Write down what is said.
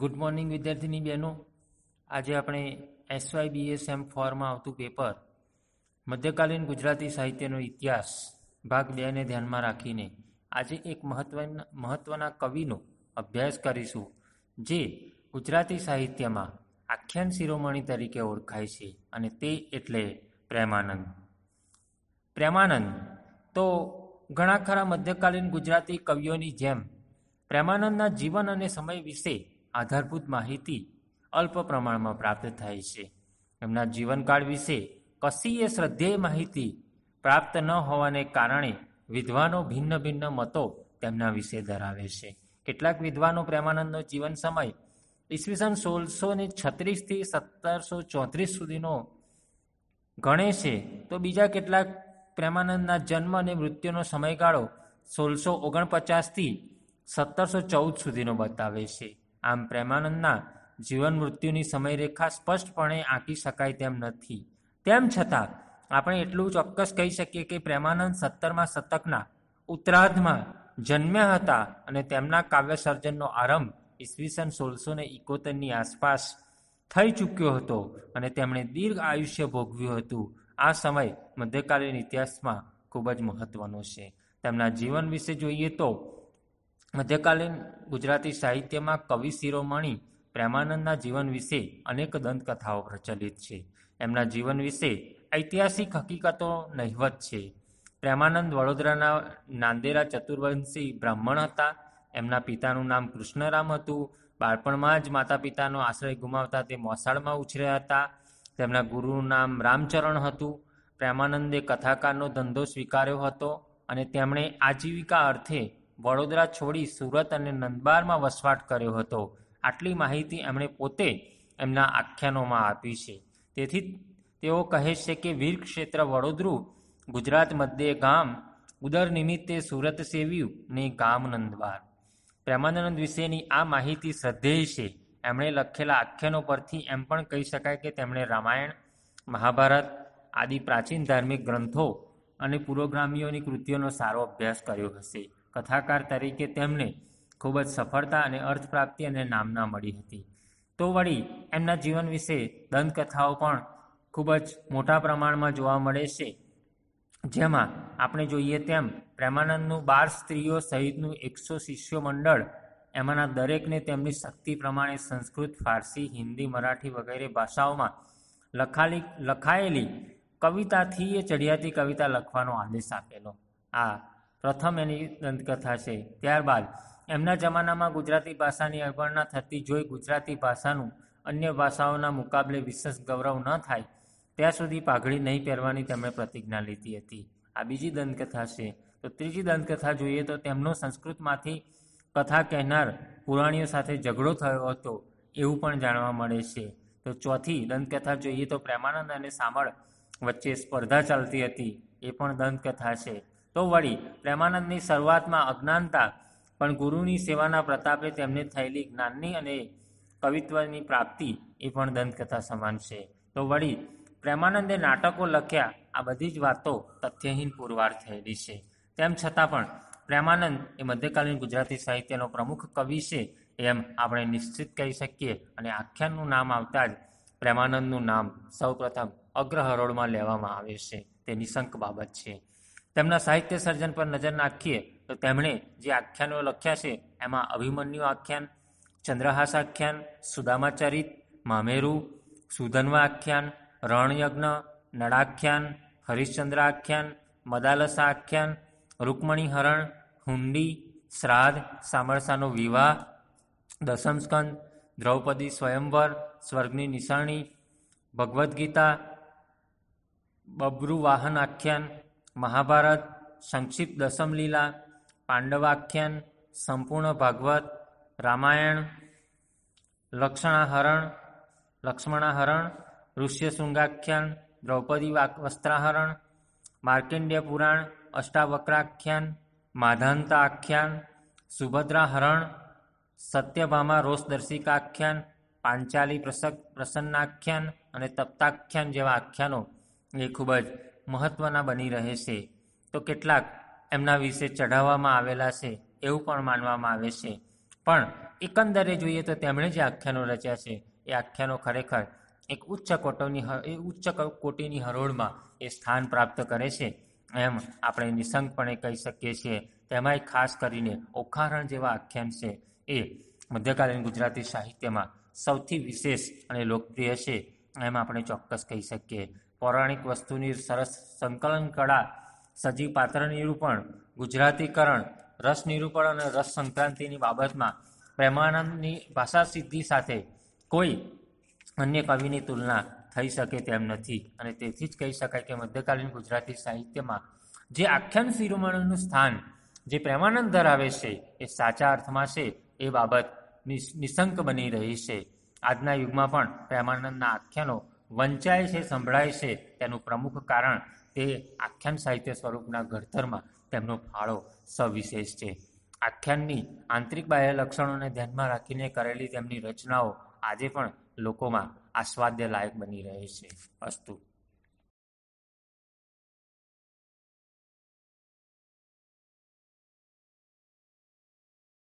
good morning વિદ્યાર્થીની બહેનો આજે આપણે એસવાય બીએસએમ ફોરમાં આવતું પેપર મધ્યકાલીન ગુજરાતી સાહિત્યનો ઇતિહાસ ભાગ બેને ધ્યાનમાં રાખીને આજે એક મહત્વના મહત્ત્વના કવિનો અભ્યાસ કરીશું જે ગુજરાતી સાહિત્યમાં આખ્યાન શિરોમણી તરીકે ઓળખાય છે અને તે એટલે પ્રેમાનંદ પ્રેમાનંદ તો ઘણા ખરા મધ્યકાલીન ગુજરાતી કવિઓની જેમ પ્રેમાનંદના જીવન અને સમય વિશે આધારભૂત માહિતી અલ્પ પ્રમાણમાં પ્રાપ્ત થાય છે એમના જીવનકાળ વિશે કશીય શ્રદ્ધેય માહિતી પ્રાપ્ત ન હોવાને કારણે વિદ્વાનો ભિન્ન ભિન્ન મતો તેમના વિશે ધરાવે છે કેટલાક વિદ્વાનો પ્રેમાનંદનો જીવન સમય ઈસવીસન સોળસો ને છત્રીસથી સત્તરસો ચોત્રીસ સુધીનો ગણે છે તો બીજા કેટલાક પ્રેમાનંદના જન્મ અને મૃત્યુનો સમયગાળો સોળસો ઓગણપચાસથી સત્તરસો ચૌદ સુધીનો બતાવે છે આમ પ્રેમાનંદના જીવન મૃત્યુની સમયરેખા સ્પષ્ટપણે આંકી શકાય તેમ નથી તેમ છતાં આપણે એટલું ચોક્કસ કહી શકીએ કે પ્રેમાનંદ સત્તરમાં શતકના ઉત્તરાર્ધમાં જન્મ્યા હતા અને તેમના કાવ્ય સર્જનનો આરંભ ઈસવીસન સોળસો ને ઇકોતેરની આસપાસ થઈ ચૂક્યો હતો અને તેમણે દીર્ઘ આયુષ્ય ભોગવ્યું હતું આ સમય મધ્યકાલીન ઇતિહાસમાં ખૂબ જ મહત્વનો છે તેમના જીવન વિશે જોઈએ તો મધ્યકાલીન ગુજરાતી સાહિત્યમાં કવિ શિરોમણી પ્રેમાનંદના જીવન વિશે અનેક દંતકથાઓ પ્રચલિત છે એમના જીવન વિશે ઐતિહાસિક હકીકતો નહિવત છે પ્રેમાનંદ વડોદરાના નાંદેરા ચતુર્વંશી બ્રાહ્મણ હતા એમના પિતાનું નામ કૃષ્ણરામ હતું બાળપણમાં જ માતા પિતાનો આશ્રય ગુમાવતા તે મોસાળમાં ઉછર્યા હતા તેમના ગુરુનું નામ રામચરણ હતું પ્રેમાનંદે કથાકારનો ધંધો સ્વીકાર્યો હતો અને તેમણે આજીવિકા અર્થે વડોદરા છોડી સુરત અને નંદબારમાં વસવાટ કર્યો હતો આટલી માહિતી એમણે પોતે એમના આખ્યાનોમાં આપી છે તેથી તેઓ કહે છે કે વીર ક્ષેત્ર વડોદરું ગુજરાત મધ્યે ગામ ઉદર નિમિત્તે સુરત સેવ્યું ને ગામ નંદબાર પ્રેમાનંદ વિશેની આ માહિતી શ્રદ્ધેય છે એમણે લખેલા આખ્યાનો પરથી એમ પણ કહી શકાય કે તેમણે રામાયણ મહાભારત આદિ પ્રાચીન ધાર્મિક ગ્રંથો અને પુરોગ્રામીઓની કૃતિઓનો સારો અભ્યાસ કર્યો હશે કથાકાર તરીકે તેમને ખૂબ જ સફળતા અને અર્થ પ્રાપ્તિ અને નામના મળી હતી તો વળી એમના જીવન વિશે દંતકથાઓ પણ ખૂબ જ મોટા પ્રમાણમાં જોવા મળે છે જેમાં આપણે જોઈએ તેમ પ્રેમાનંદનું બાર સ્ત્રીઓ સહિતનું એકસો શિષ્ય મંડળ એમાંના દરેકને તેમની શક્તિ પ્રમાણે સંસ્કૃત ફારસી હિન્દી મરાઠી વગેરે ભાષાઓમાં લખાલી લખાયેલી કવિતાથી એ ચડિયાતી કવિતા લખવાનો આદેશ આપેલો આ પ્રથમ એની દંતકથા છે ત્યારબાદ એમના જમાનામાં ગુજરાતી ભાષાની અવગણના થતી જોઈ ગુજરાતી ભાષાનું અન્ય ભાષાઓના મુકાબલે વિશેષ ગૌરવ ન થાય ત્યાં સુધી પાઘડી નહીં પહેરવાની તેમણે પ્રતિજ્ઞા લીધી હતી આ બીજી દંતકથા છે તો ત્રીજી દંતકથા જોઈએ તો તેમનો સંસ્કૃતમાંથી કથા કહેનાર પુરાણીઓ સાથે ઝઘડો થયો હતો એવું પણ જાણવા મળે છે તો ચોથી દંતકથા જોઈએ તો પ્રેમાનંદ અને સામળ વચ્ચે સ્પર્ધા ચાલતી હતી એ પણ દંતકથા છે તો વળી પ્રેમાનંદની શરૂઆતમાં અજ્ઞાનતા પણ ગુરુની સેવાના પ્રતાપે તેમને થયેલી જ્ઞાનની અને કવિત્વની પ્રાપ્તિ એ પણ દંતકથા સમાન છે તો વળી પ્રેમાનંદે નાટકો લખ્યા આ બધી જ વાતો તથ્યહીન પુરવાર થયેલી છે તેમ છતાં પણ પ્રેમાનંદ એ મધ્યકાલીન ગુજરાતી સાહિત્યનો પ્રમુખ કવિ છે એમ આપણે નિશ્ચિત કહી શકીએ અને આખ્યાનનું નામ આવતા જ પ્રેમાનંદનું નામ સૌપ્રથમ અગ્રહરોળમાં લેવામાં આવે છે તે નિશંક બાબત છે તેમના સાહિત્ય સર્જન પર નજર નાખીએ તો તેમણે જે આખ્યાનો લખ્યા છે એમાં અભિમન્યુ આખ્યાન ચંદ્રહાસ આખ્યાન સુદામાચરિત મામેરુ સુધન્વા આખ્યાન રણયજ્ઞ નળાખ્યાન હરિશ્ચંદ્ર આખ્યાન મદાલસા આખ્યાન રૂકમણી હરણ હુંડી શ્રાદ્ધ સામરસાનો વિવાહ દસમસ્કંદ દ્રૌપદી સ્વયંવર સ્વર્ગની નિશાણી ભગવદ્ ગીતા બબ્રુવાહન આખ્યાન મહાભારત સંક્ષિપ્ત લીલા પાંડવાખ્યાન સંપૂર્ણ ભાગવત રામાયણ લક્ષણાહરણ લક્ષ્મણાહરણ ઋષ્યશૃંગાખ્યાન દ્રૌપદી વસ્ત્રાહરણ માર્કેન્ડ્ય પુરાણ અષ્ટાવક્રાખ્યાન માધાંતા આખ્યાન સુભદ્રાહરણ સત્યભામા રોષદર્શિકાખ્યાન પાંચાલી પ્રસન્નાખ્યાન અને તપ્તાખ્યાન જેવા આખ્યાનો એ ખૂબ જ મહત્ત્વના બની રહે છે તો કેટલાક એમના વિશે ચઢાવવામાં આવેલા છે એવું પણ માનવામાં આવે છે પણ એકંદરે જોઈએ તો તેમણે જે આખ્યાનો રચ્યા છે એ આખ્યાનો ખરેખર એક ઉચ્ચ કોટોની એ ઉચ્ચ કોટીની હરોળમાં એ સ્થાન પ્રાપ્ત કરે છે એમ આપણે નિસંગપણે કહી શકીએ છીએ તેમાંય ખાસ કરીને ઓખારણ જેવા આખ્યાન છે એ મધ્યકાલીન ગુજરાતી સાહિત્યમાં સૌથી વિશેષ અને લોકપ્રિય છે એમ આપણે ચોક્કસ કહી શકીએ પૌરાણિક વસ્તુની સરસ સંકલન કળા સજીવ પાત્ર નિરૂપણ ગુજરાતીકરણ રસ નિરૂપણ અને રસ સંક્રાંતિની બાબતમાં પ્રેમાનંદની ભાષા સિદ્ધિ સાથે કોઈ અન્ય કવિની તુલના થઈ શકે તેમ નથી અને તેથી જ કહી શકાય કે મધ્યકાલીન ગુજરાતી સાહિત્યમાં જે આખ્યાન શિરોમણનું સ્થાન જે પ્રેમાનંદ ધરાવે છે એ સાચા અર્થમાં છે એ બાબત નિશંક બની રહી છે આજના યુગમાં પણ પ્રેમાનંદના આખ્યાનો વંચાય છે સંભળાય છે તેનું પ્રમુખ કારણ તે આખ્યાન સાહિત્ય સ્વરૂપના ઘડતરમાં તેમનો ફાળો સવિશેષ છે આખ્યાનની આંતરિક બાહ્ય લક્ષણોને ધ્યાનમાં રાખીને કરેલી તેમની રચનાઓ આજે પણ લોકોમાં આસ્વાદ્ય લાયક બની રહે છે અસ્તુ